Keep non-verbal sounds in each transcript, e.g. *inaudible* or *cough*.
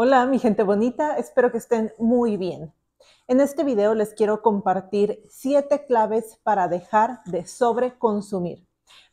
Hola mi gente bonita, espero que estén muy bien. En este video les quiero compartir 7 claves para dejar de sobreconsumir.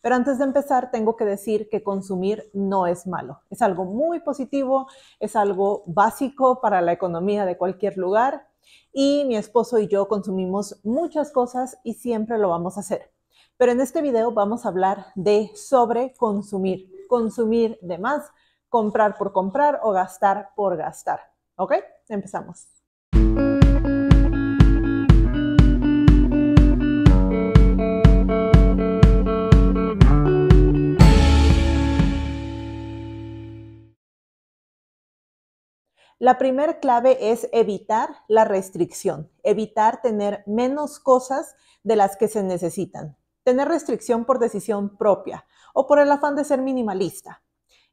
Pero antes de empezar, tengo que decir que consumir no es malo. Es algo muy positivo, es algo básico para la economía de cualquier lugar. Y mi esposo y yo consumimos muchas cosas y siempre lo vamos a hacer. Pero en este video vamos a hablar de sobreconsumir, consumir de más, comprar por comprar o gastar por gastar. ¿Ok? Empezamos. La primera clave es evitar la restricción, evitar tener menos cosas de las que se necesitan, tener restricción por decisión propia o por el afán de ser minimalista.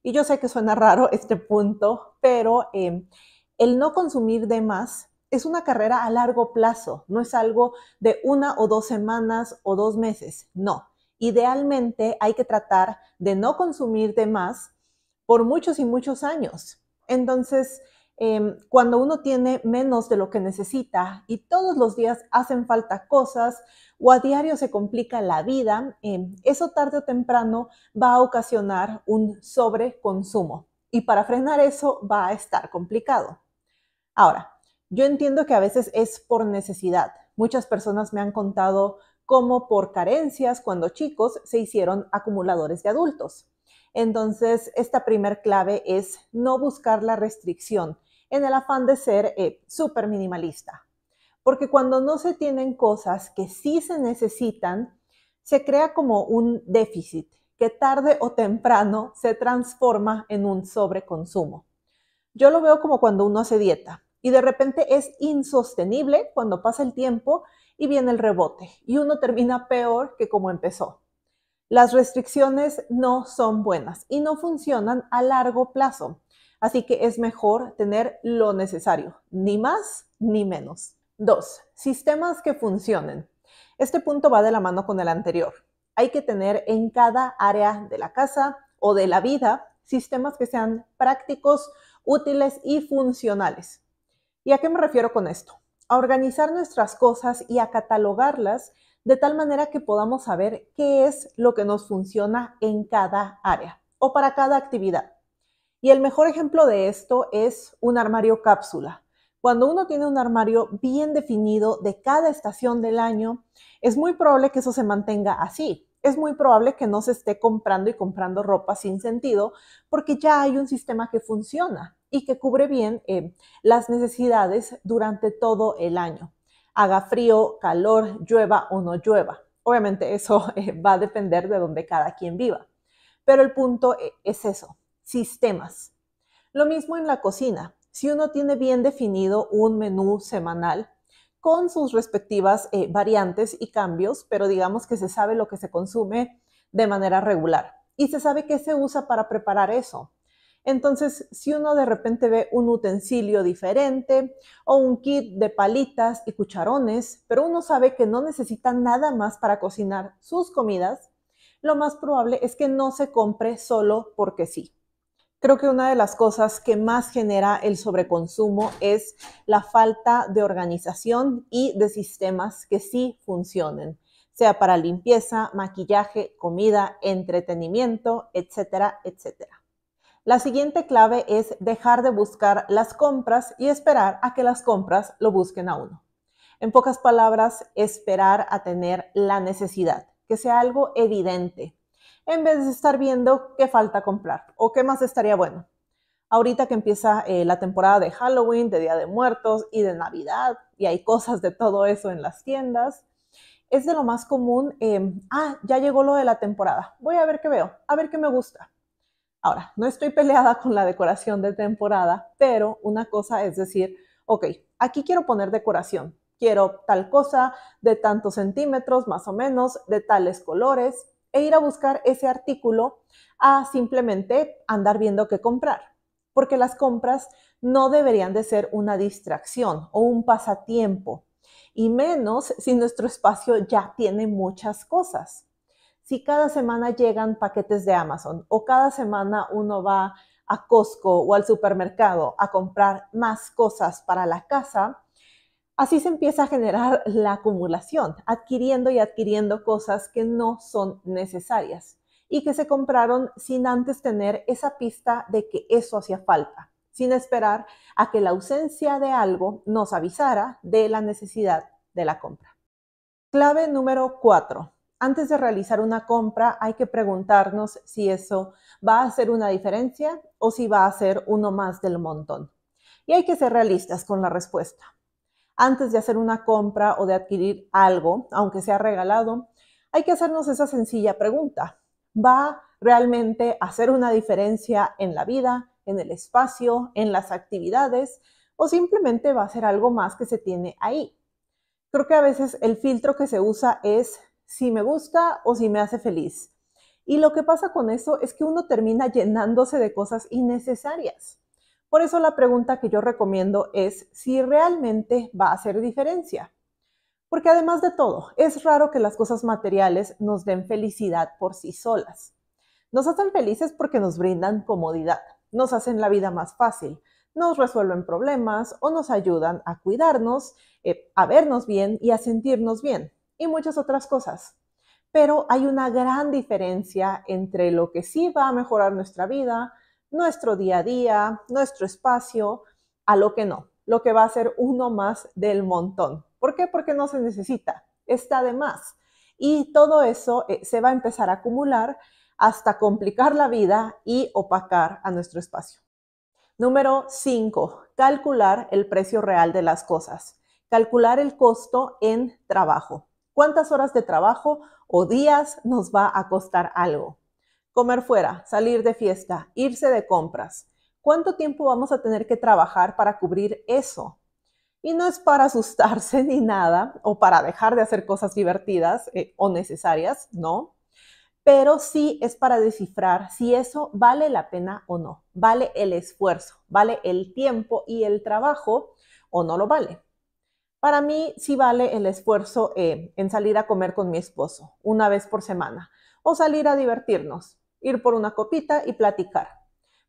Y yo sé que suena raro este punto, pero em, el no consumir de más es una carrera a largo plazo, no es algo de una o dos semanas o dos meses, no. Idealmente hay que tratar de no consumir de más por muchos y muchos años. Entonces, Em, cuando uno tiene menos de lo que necesita y todos los días hacen falta cosas o a diario se complica la vida, em, eso tarde o temprano va a ocasionar un sobreconsumo. Y para frenar eso va a estar complicado. Ahora, yo entiendo que a veces es por necesidad. Muchas personas me han contado cómo por carencias cuando chicos se hicieron acumuladores de adultos. Entonces, esta primer clave es no buscar la restricción, en el afán de ser eh, súper minimalista. Porque cuando no se tienen cosas que sí se necesitan, se crea como un déficit que tarde o temprano se transforma en un sobreconsumo. Yo lo veo como cuando uno hace dieta y de repente es insostenible cuando pasa el tiempo y viene el rebote y uno termina peor que como empezó. Las restricciones no son buenas y no funcionan a largo plazo. Así que es mejor tener lo necesario, ni más ni menos. Dos, Sistemas que funcionen. Este punto va de la mano con el anterior. Hay que tener en cada área de la casa o de la vida sistemas que sean prácticos, útiles y funcionales. ¿Y a qué me refiero con esto? A organizar nuestras cosas y a catalogarlas de tal manera que podamos saber qué es lo que nos funciona en cada área o para cada actividad. Y el mejor ejemplo de esto es un armario cápsula. Cuando uno tiene un armario bien definido de cada estación del año, es muy probable que eso se mantenga así. Es muy probable que no se esté comprando y comprando ropa sin sentido porque ya hay un sistema que funciona y que cubre bien eh, las necesidades durante todo el año. Haga frío, calor, llueva o no llueva. Obviamente eso *laughs* eh, va a depender de donde cada quien viva. Pero el punto eh, es eso, sistemas. Lo mismo en la cocina. Si uno tiene bien definido un menú semanal con sus respectivas eh, variantes y cambios, pero digamos que se sabe lo que se consume de manera regular y se sabe qué se usa para preparar eso. Entonces, si uno de repente ve un utensilio diferente o un kit de palitas y cucharones, pero uno sabe que no necesita nada más para cocinar sus comidas, lo más probable es que no se compre solo porque sí. Creo que una de las cosas que más genera el sobreconsumo es la falta de organización y de sistemas que sí funcionen, sea para limpieza, maquillaje, comida, entretenimiento, etcétera, etcétera. La siguiente clave es dejar de buscar las compras y esperar a que las compras lo busquen a uno. En pocas palabras, esperar a tener la necesidad, que sea algo evidente, en vez de estar viendo qué falta comprar o qué más estaría bueno. Ahorita que empieza eh, la temporada de Halloween, de Día de Muertos y de Navidad, y hay cosas de todo eso en las tiendas, es de lo más común, em, ah, ya llegó lo de la temporada, voy a ver qué veo, a ver qué me gusta. Ahora, no estoy *laughs* peleada con la decoración de temporada, pero una cosa es decir, ok, aquí quiero poner decoración, quiero tal cosa de tantos centímetros más o menos, de tales colores, e ir a buscar ese artículo a simplemente andar viendo qué comprar, porque las compras no deberían de ser una distracción o un pasatiempo, y menos si nuestro espacio ya tiene muchas cosas. Si cada semana llegan paquetes de Amazon o cada semana uno va a Costco o al supermercado a comprar más cosas para la casa, Así se empieza a generar la acumulación, adquiriendo y adquiriendo cosas que no son necesarias y que se compraron sin antes tener esa pista de que eso hacía falta, sin esperar a que la ausencia de algo nos avisara de la necesidad de la compra. Clave número 4. Antes de realizar una compra hay que preguntarnos si eso va a hacer una diferencia o si va a ser uno más del montón. Y hay que ser realistas con la respuesta antes de hacer una compra o de adquirir algo, aunque sea regalado, hay que hacernos esa sencilla pregunta. ¿Va realmente a hacer una diferencia en la vida, en el espacio, en las actividades o simplemente va a ser algo más que se tiene ahí? Creo que a veces el filtro que se usa es si me gusta o si me hace feliz. Y lo que pasa con eso es que uno termina llenándose de cosas innecesarias. Por eso la pregunta que yo recomiendo es si realmente va a hacer diferencia. Porque además de todo, es raro que las cosas materiales nos den felicidad por sí solas. Nos hacen felices porque nos brindan comodidad, nos hacen la vida más fácil, nos resuelven problemas o nos ayudan a cuidarnos, eh, a vernos bien y a sentirnos bien, y muchas otras cosas. Pero hay una gran diferencia entre lo que sí va a mejorar nuestra vida, nuestro día a día, nuestro espacio, a lo que no, lo que va a ser uno más del montón. ¿Por qué? Porque no se necesita, está de más. Y todo eso eh, se va a empezar a acumular hasta complicar la vida y opacar a nuestro espacio. Número cinco, Calcular el precio real de las cosas. Calcular el costo en trabajo. ¿Cuántas horas de trabajo o días nos va a costar algo? comer fuera, salir de fiesta, irse de compras. ¿Cuánto tiempo vamos a tener que trabajar para cubrir eso? Y no es para asustarse ni nada o para dejar de hacer cosas divertidas eh, o necesarias, no. Pero sí es para descifrar si eso vale la pena o no. Vale el esfuerzo, vale el tiempo y el trabajo o no lo vale. Para mí sí vale el esfuerzo eh, en salir a comer con mi esposo una vez por semana o salir a divertirnos ir por una copita y platicar.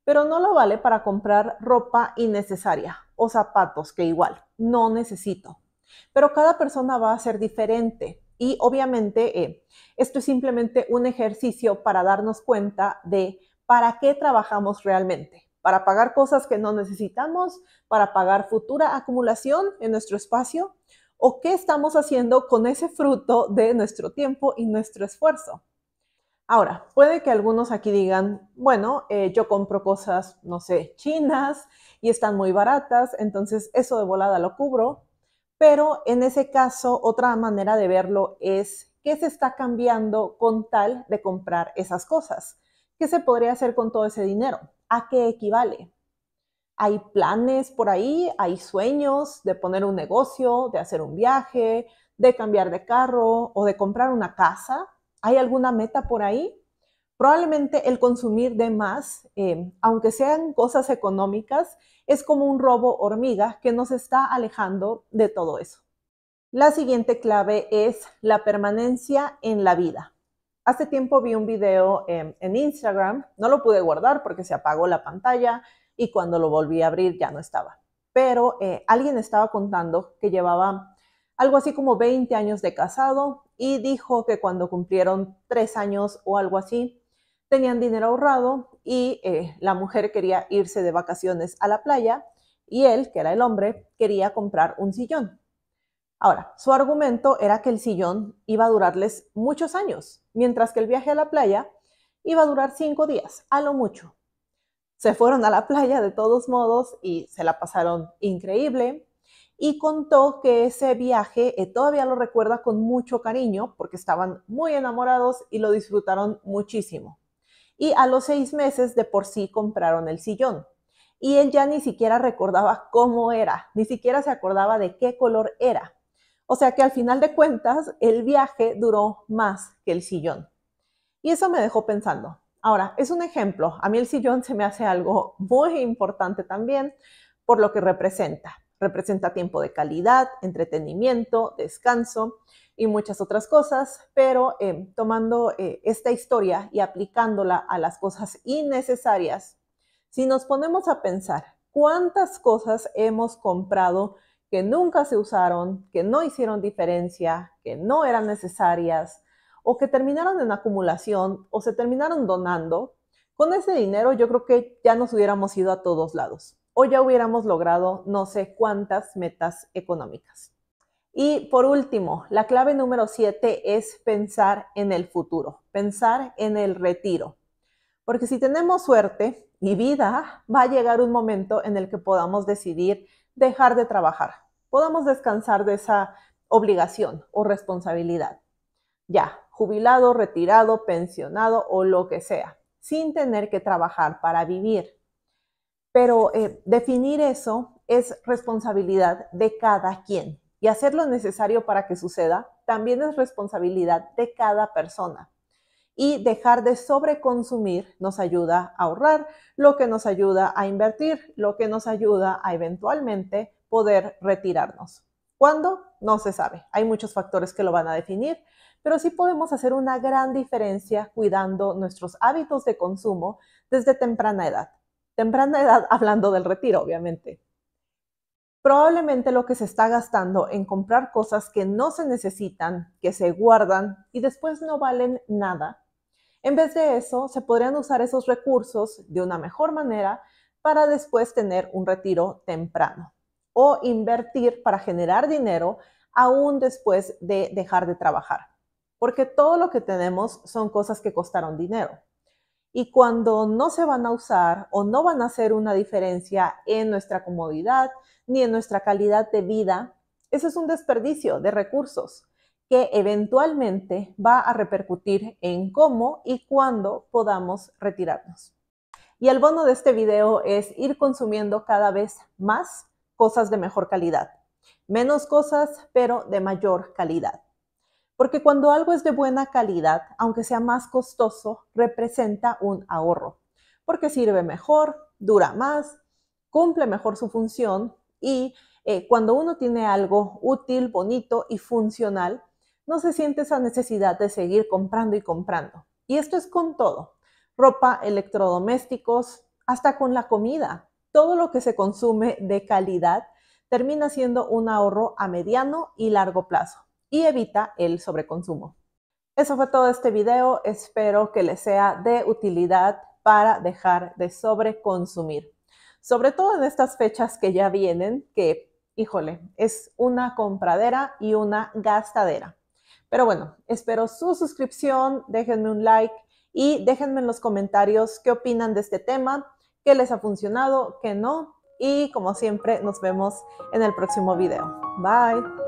Pero no lo vale para comprar ropa innecesaria o zapatos que igual no necesito. Pero cada persona va a ser diferente y obviamente eh, esto es simplemente un ejercicio para darnos cuenta de para qué trabajamos realmente. Para pagar cosas que no necesitamos, para pagar futura acumulación en nuestro espacio o qué estamos haciendo con ese fruto de nuestro tiempo y nuestro esfuerzo. Ahora, puede que algunos aquí digan, bueno, eh, yo compro cosas, no sé, chinas y están muy baratas, entonces eso de volada lo cubro, pero en ese caso otra manera de verlo es qué se está cambiando con tal de comprar esas cosas. ¿Qué se podría hacer con todo ese dinero? ¿A qué equivale? Hay planes por ahí, hay sueños de poner un negocio, de hacer un viaje, de cambiar de carro o de comprar una casa ¿Hay alguna meta por ahí? Probablemente el consumir de más, eh, aunque sean cosas económicas, es como un robo hormiga que nos está alejando de todo eso. La siguiente clave es la permanencia en la vida. Hace tiempo vi un video em, en Instagram, no lo pude guardar porque se apagó la pantalla y cuando lo volví a abrir ya no estaba. Pero eh, alguien estaba contando que llevaba algo así como 20 años de casado, y dijo que cuando cumplieron tres años o algo así, tenían dinero ahorrado y eh, la mujer quería irse de vacaciones a la playa y él, que era el hombre, quería comprar un sillón. Ahora, su argumento era que el sillón iba a durarles muchos años, mientras que el viaje a la playa iba a durar cinco días, a lo mucho. Se fueron a la playa de todos modos y se la pasaron increíble y contó que ese viaje eh, todavía lo recuerda con mucho cariño porque estaban muy enamorados y lo disfrutaron muchísimo. Y a los seis meses de por sí compraron el sillón. Y él ya ni siquiera recordaba cómo era, ni siquiera se acordaba de qué color era. O sea que al final de cuentas el viaje duró más que el sillón. Y eso me dejó pensando. Ahora, es un ejemplo. A mí el sillón se me hace algo muy importante también por lo que representa Representa tiempo de calidad, entretenimiento, descanso y muchas otras cosas, pero eh, tomando eh, esta historia y aplicándola a las cosas innecesarias, si nos ponemos a pensar cuántas cosas hemos comprado que nunca se usaron, que no hicieron diferencia, que no eran necesarias o que terminaron en acumulación o se terminaron donando, con ese dinero yo creo que ya nos hubiéramos ido a todos lados o ya hubiéramos logrado no sé cuántas metas económicas. Y por último, la clave número siete es pensar en el futuro, pensar en el retiro. Porque si tenemos suerte y vida, va a llegar un momento en el que podamos decidir dejar de trabajar, podamos descansar de esa obligación o responsabilidad. Ya, jubilado, retirado, pensionado o lo que sea, sin tener que trabajar para vivir. Pero eh, definir eso es responsabilidad de cada quien y hacer lo necesario para que suceda también es responsabilidad de cada persona. Y dejar de sobreconsumir nos ayuda a ahorrar, lo que nos ayuda a invertir, lo que nos ayuda a eventualmente poder retirarnos. ¿Cuándo? No se sabe. Hay muchos factores que lo van a definir, pero sí podemos hacer una gran diferencia cuidando nuestros hábitos de consumo desde temprana edad temprana edad, *laughs* hablando del retiro, obviamente. Probablemente lo que se está gastando en comprar cosas que no se necesitan, que se guardan y después no valen nada. En vez de eso, se podrían usar esos recursos de una mejor manera para después tener un retiro temprano o invertir para generar dinero aún después de dejar de trabajar. Porque todo lo que tenemos son cosas que costaron dinero y cuando no se van a usar o no van a hacer una diferencia en nuestra comodidad ni en nuestra calidad de vida, eso es un desperdicio de recursos que eventualmente va a repercutir en cómo y cuándo podamos retirarnos. Y el bono de este video es ir consumiendo cada vez más cosas de mejor calidad. Menos cosas, pero de mayor calidad. Porque cuando algo es de buena calidad, aunque sea más costoso, representa un ahorro, porque sirve mejor, dura más, cumple mejor su función y eh, cuando uno tiene algo útil, bonito y funcional, no se siente esa necesidad de seguir comprando y comprando. Y esto es con todo, ropa, electrodomésticos, hasta con la comida. Todo lo que se consume de calidad termina siendo un ahorro a mediano y largo plazo y evita el sobreconsumo. Eso fue todo este video, espero que les sea de utilidad para dejar de sobreconsumir, sobre todo en estas fechas que ya vienen, que, híjole, es una compradera y una gastadera. Pero bueno, espero su suscripción, déjenme un like y déjenme en los comentarios qué opinan de este tema, qué les ha funcionado, qué no. Y como siempre, nos vemos en el próximo video. Bye.